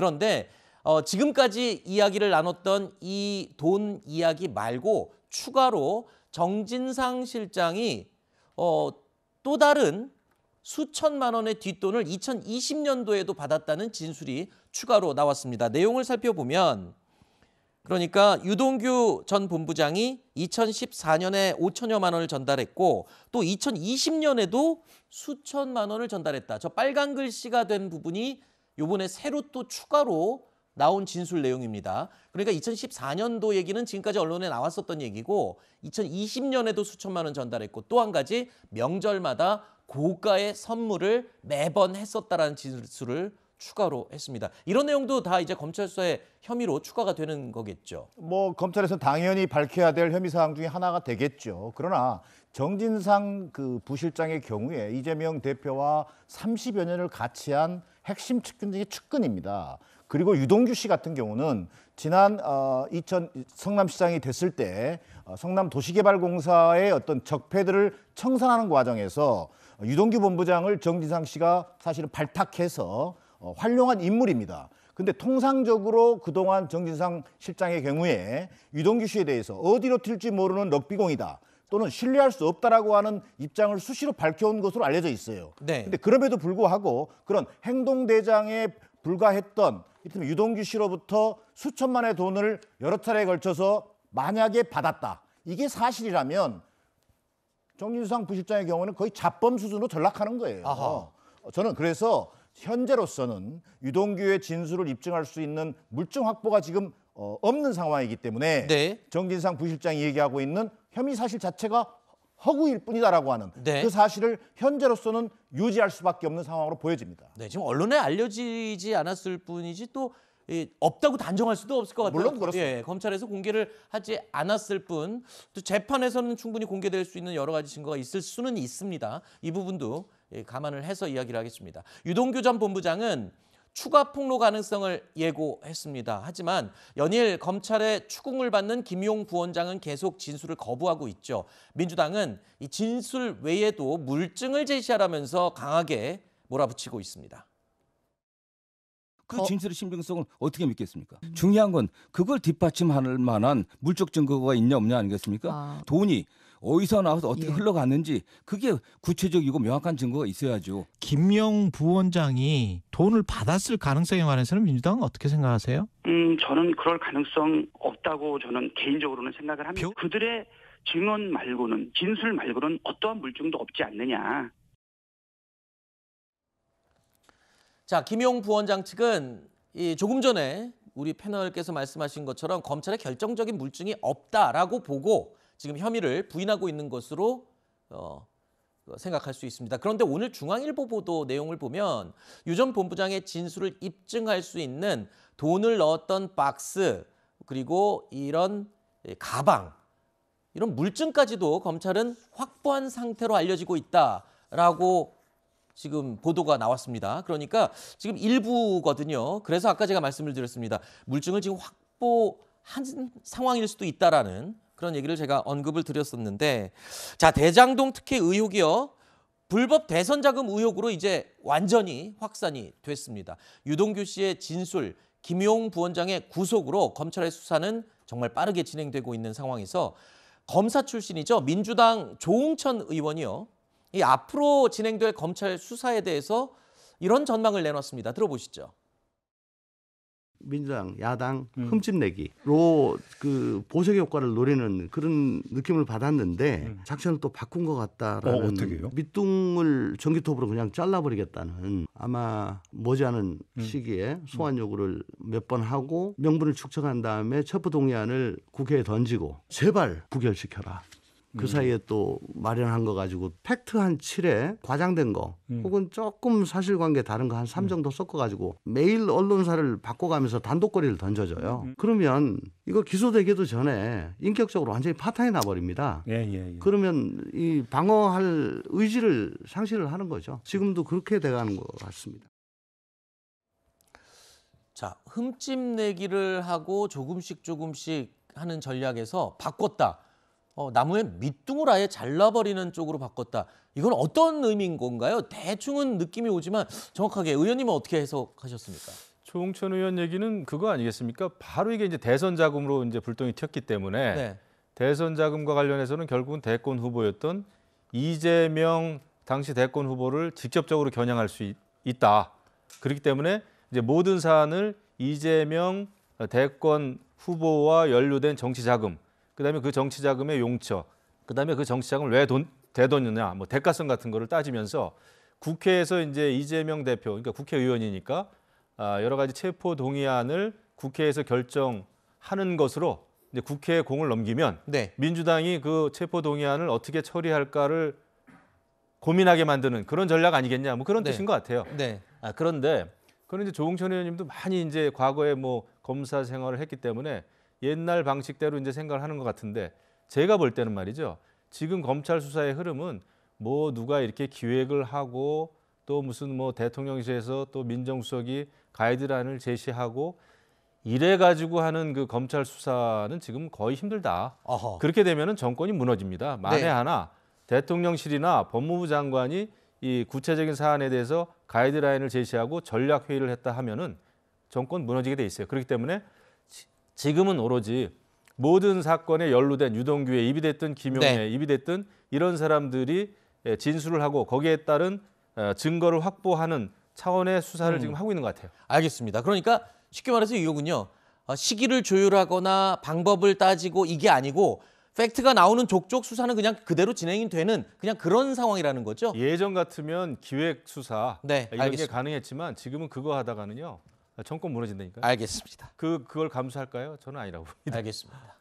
그런데 어, 지금까지 이야기를 나눴던 이 돈 이야기 말고 추가로 정진상 실장이 어, 또 다른 수천만 원의 뒷돈을 2020년도에도 받았다는 진술이 추가로 나왔습니다. 내용을 살펴보면 그러니까 유동규 전 본부장이 2014년에 5천여만 원을 전달했고 또 2020년에도 수천만 원을 전달했다. 저 빨간 글씨가 된 부분이 요번에 새로 또 추가로 나온 진술 내용입니다. 그러니까 2014년도 얘기는 지금까지 언론에 나왔었던 얘기고 2020년에도 수천만 원 전달했고 또 한 가지 명절마다 고가의 선물을 매번 했었다라는 진술을 추가로 했습니다. 이런 내용도 다 이제 검찰 서사의 혐의로 추가가 되는 거겠죠. 뭐 검찰에서 당연히 밝혀야 될 혐의 사항 중에 하나가 되겠죠. 그러나 정진상 그 부실장의 경우에 이재명 대표와 30여 년을 같이 한 핵심 측근 중의 측근입니다. 그리고 유동규 씨 같은 경우는 지난 어, 2000 성남시장이 됐을 때 어, 성남 도시개발공사의 어떤 적폐들을 청산하는 과정에서 유동규 본부장을 정진상 씨가 사실은 발탁해서 어, 활용한 인물입니다. 근데 통상적으로 그동안 정진상 실장의 경우에 유동규 씨에 대해서 어디로 튈지 모르는 럭비공이다. 또는 신뢰할 수 없다라고 하는 입장을 수시로 밝혀온 것으로 알려져 있어요. 네. 근데 그럼에도 불구하고 그런 행동대장에 불과했던 이를테면 유동규 씨로부터 수천만의 돈을 여러 차례에 걸쳐서 만약에 받았다. 이게 사실이라면 정진상 부실장의 경우는 거의 자범 수준으로 전락하는 거예요. 아하. 어, 저는 그래서 현재로서는 유동규의 진술을 입증할 수 있는 물증 확보가 지금 어, 없는 상황이기 때문에 네. 정진상 부실장이 얘기하고 있는 혐의 사실 자체가 허구일 뿐이다라고 하는 네. 그 사실을 현재로서는 유지할 수밖에 없는 상황으로 보여집니다. 네, 지금 언론에 알려지지 않았을 뿐이지 또 예, 없다고 단정할 수도 없을 것 같아요. 물론 그렇습니다. 예, 검찰에서 공개를 하지 않았을 뿐 또 재판에서는 충분히 공개될 수 있는 여러 가지 증거가 있을 수는 있습니다. 이 부분도 예, 감안을 해서 이야기를 하겠습니다. 유동규 전 본부장은 추가 폭로 가능성을 예고했습니다. 하지만 연일 검찰의 추궁을 받는 김용 부원장은 계속 진술을 거부하고 있죠. 민주당은 이 진술 외에도 물증을 제시하라면서 강하게 몰아붙이고 있습니다. 그 진술의 신빙성을 어떻게 믿겠습니까? 음. 중요한 건 그걸 뒷받침할 만한 물적 증거가 있냐 없냐 아니겠습니까? 아. 돈이 어디서 나와서 어떻게 예. 흘러갔는지 그게 구체적이고 명확한 증거가 있어야죠. 김명 부원장이 돈을 받았을 가능성에 관해서는 민주당은 어떻게 생각하세요? 음, 저는 그럴 가능성 없다고 저는 개인적으로는 생각을 합니다. 표? 그들의 증언 말고는 진술 말고는 어떠한 물증도 없지 않느냐. 자, 김용 부원장 측은 이 조금 전에 우리 패널께서 말씀하신 것처럼 검찰의 결정적인 물증이 없다라고 보고 지금 혐의를 부인하고 있는 것으로 어, 그 생각할 수 있습니다. 그런데 오늘 중앙일보 보도 내용을 보면 유전 본부장의 진술을 입증할 수 있는 돈을 넣었던 박스 그리고 이런 예, 가방 이런 물증까지도 검찰은 확보한 상태로 알려지고 있다라고 지금 보도가 나왔습니다. 그러니까 지금 일부거든요. 그래서 아까 제가 말씀을 드렸습니다. 물증을 지금 확보한 상황일 수도 있다라는 그런 얘기를 제가 언급을 드렸었는데 자 대장동 특히 의혹이요. 불법 대선 자금 의혹으로 이제 완전히 확산이 됐습니다. 유동규 씨의 진술, 김용 부원장의 구속으로 검찰의 수사는 정말 빠르게 진행되고 있는 상황에서 검사 출신이죠. 민주당 조홍천 의원이요. 이 앞으로 진행될 검찰 수사에 대해서 이런 전망을 내놨습니다. 들어보시죠. 민주당 야당 음. 흠집내기로 그 보석 효과를 노리는 그런 느낌을 받았는데 음. 작전을 또 바꾼 것 같다라는 어, 밑둥을 전기톱으로 그냥 잘라버리겠다는 아마 머지않은 음. 시기에 음. 소환 요구를 몇 번 하고 명분을 축적한 다음에 체포 동의안을 국회에 던지고 제발 부결시켜라 그 사이에 또 마련한 거 가지고 팩트 한 7에 과장된 거 음. 혹은 조금 사실관계 다른 거 한3 정도 섞어 가지고 매일 언론사를 바꿔가면서 단독거리를 던져줘요. 음. 그러면 이거 기소되기도 전에 인격적으로 완전히 파탄이 나버립니다. 예, 예, 예. 그러면 이 방어할 의지를 상실을 하는 거죠. 지금도 그렇게 돼가는 것 같습니다. 자, 흠집 내기를 하고 조금씩 조금씩 하는 전략에서 바꿨다. 어, 나무의 밑둥을 아예 잘라버리는 쪽으로 바꿨다. 이건 어떤 의미인 건가요? 대충은 느낌이 오지만 정확하게 의원님은 어떻게 해석하셨습니까? 조홍천 의원 얘기는 그거 아니겠습니까? 바로 이게 이제 대선 자금으로 이제 불똥이 튀었기 때문에 네. 대선 자금과 관련해서는 결국은 대권 후보였던 이재명 당시 대권 후보를 직접적으로 겨냥할 수 있, 있다. 그렇기 때문에 이제 모든 사안을 이재명 대권 후보와 연루된 정치 자금 그다음에 그 정치 자금의 용처, 그다음에 그 정치 자금을 왜 돈, 대돈이냐, 뭐 대가성 같은 거를 따지면서 국회에서 이제 이재명 대표, 그러니까 국회의원이니까 아, 여러 가지 체포 동의안을 국회에서 결정하는 것으로 이제 국회에 공을 넘기면 네. 민주당이 그 체포 동의안을 어떻게 처리할까를 고민하게 만드는 그런 전략 아니겠냐, 뭐 그런 네. 뜻인 것 같아요. 네. 아, 그런데 그런 이제 조홍천 의원님도 많이 이제 과거에 뭐 검사 생활을 했기 때문에 옛날 방식대로 이제 생각을 하는 것 같은데 제가 볼 때는 말이죠. 지금 검찰 수사의 흐름은 뭐 누가 이렇게 기획을 하고 또 무슨 뭐 대통령실에서 또 민정수석이 가이드라인을 제시하고 이래 가지고 하는 그 검찰 수사는 지금 거의 힘들다. 어허. 그렇게 되면은 정권이 무너집니다. 만에 네. 하나 대통령실이나 법무부 장관이 이 구체적인 사안에 대해서 가이드라인을 제시하고 전략 회의를 했다 하면은 정권 무너지게 돼 있어요. 그렇기 때문에 지금은 오로지 모든 사건에 연루된 유동규에 입이 됐든 김용에 네. 입이 됐든 이런 사람들이 예, 진술을 하고 거기에 따른 어, 증거를 확보하는 차원의 수사를 음. 지금 하고 있는 것 같아요. 알겠습니다. 그러니까 쉽게 말해서 이거군요. 어, 시기를 조율하거나 방법을 따지고 이게 아니고 팩트가 나오는 족족 수사는 그냥 그대로 진행이 되는 그냥 그런 상황이라는 거죠. 예전 같으면 기획 수사 네, 이런 알겠습니다. 게 가능했지만 지금은 그거 하다가는요. 정권 무너진다니까요. 알겠습니다. 그 그걸 감수할까요? 저는 아니라고 봅니다. 알겠습니다.